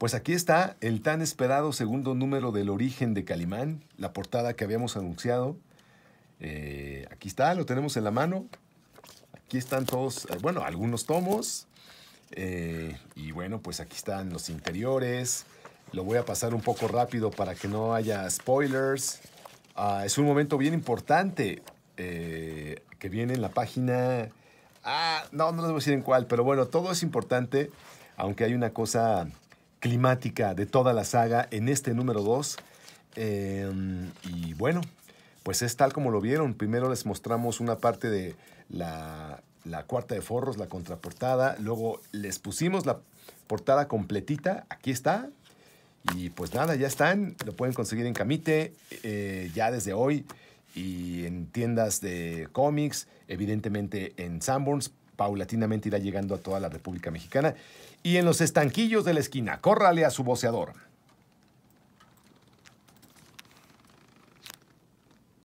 Pues aquí está el tan esperado segundo número del origen de Calimán, la portada que habíamos anunciado. Eh, aquí está, lo tenemos en la mano. Aquí están todos, eh, bueno, algunos tomos. Eh, y bueno, pues aquí están los interiores. Lo voy a pasar un poco rápido para que no haya spoilers. Ah, es un momento bien importante que viene en la página... Ah, no, no les voy a decir en cuál, pero bueno, todo es importante, aunque hay una cosa climática de toda la saga en este número 2. Em, y bueno, pues es tal como lo vieron. Primero les mostramos una parte de la, cuarta de forros, la contraportada. Luego les pusimos la portada completita. Aquí está, y pues nada, ya están. Lo pueden conseguir en Camite eh, ya desde hoy y en tiendas de cómics, evidentemente en Sanborns, paulatinamente irá llegando a toda la República Mexicana. Y en los estanquillos de la esquina, córrale a su boceador.